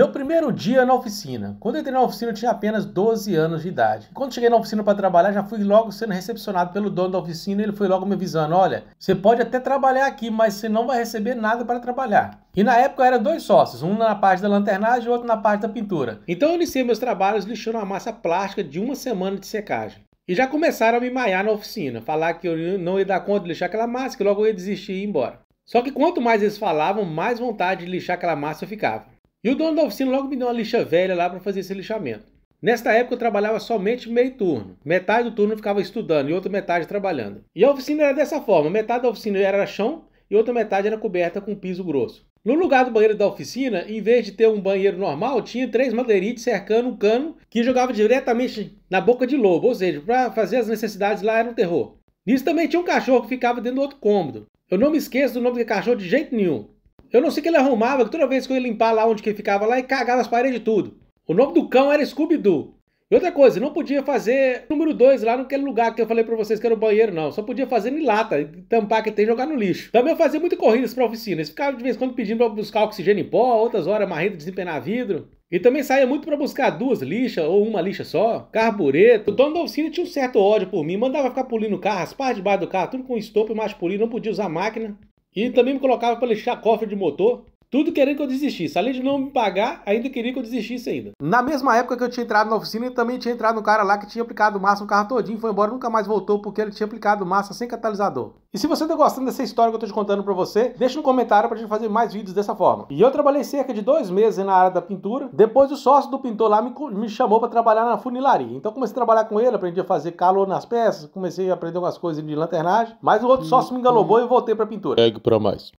Meu primeiro dia na oficina. Quando entrei na oficina, eu tinha apenas 12 anos de idade. Quando cheguei na oficina para trabalhar, já fui logo sendo recepcionado pelo dono da oficina. Ele foi logo me avisando: olha, você pode até trabalhar aqui, mas você não vai receber nada para trabalhar. E na época era dois sócios, um na parte da lanternagem e outro na parte da pintura. Então eu iniciei meus trabalhos lixando a massa plástica de uma semana de secagem. E já começaram a me maiar na oficina, falar que eu não ia dar conta de lixar aquela massa, que logo eu ia desistir e ir embora. Só que quanto mais eles falavam, mais vontade de lixar aquela massa eu ficava. E o dono da oficina logo me deu uma lixa velha lá para fazer esse lixamento. Nesta época eu trabalhava somente meio turno. Metade do turno eu ficava estudando e outra metade trabalhando. E a oficina era dessa forma: metade da oficina era chão e outra metade era coberta com piso grosso. No lugar do banheiro da oficina, em vez de ter um banheiro normal, tinha três madeirites cercando um cano que jogava diretamente na boca de lobo, ou seja, para fazer as necessidades lá era um terror. Nisso também tinha um cachorro que ficava dentro do outro cômodo. Eu não me esqueço do nome do cachorro de jeito nenhum. Eu não sei que ele arrumava, que toda vez que eu ia limpar lá onde que ele ficava lá, e cagava as paredes tudo. O nome do cão era Scooby-Doo. E outra coisa, não podia fazer número 2 lá naquele lugar que eu falei pra vocês que era o banheiro, não. Só podia fazer em lata, tampar que tem e jogar no lixo. Também eu fazia muitas corridas pra oficinas. Ficava de vez em quando pedindo pra buscar oxigênio em pó, outras horas marrendo desempenar vidro. E também saía muito para buscar duas lixas ou uma lixa só, carbureto. O dono da oficina tinha um certo ódio por mim, mandava ficar pulindo o carro, as partes de baixo do carro, tudo com estopa e mais pulindo. não podia usar máquina. E também me colocava para lixar cofre de motor. Tudo querendo que eu desistisse. Além de não me pagar, ainda queria que eu desistisse ainda. Na mesma época que eu tinha entrado na oficina, eu também tinha entrado no cara lá que tinha aplicado massa no carro todinho, foi embora, nunca mais voltou porque ele tinha aplicado massa sem catalisador. E se você tá gostando dessa história que eu tô te contando pra você, deixa um comentário pra gente fazer mais vídeos dessa forma. E eu trabalhei cerca de dois meses na área da pintura. Depois o sócio do pintor lá me, me chamou para trabalhar na funilaria. Então comecei a trabalhar com ele, aprendi a fazer calor nas peças, comecei a aprender algumas coisas de lanternagem. Mas o outro hum, sócio me engalobou hum. e voltei pra pintura. Pegue pra mais.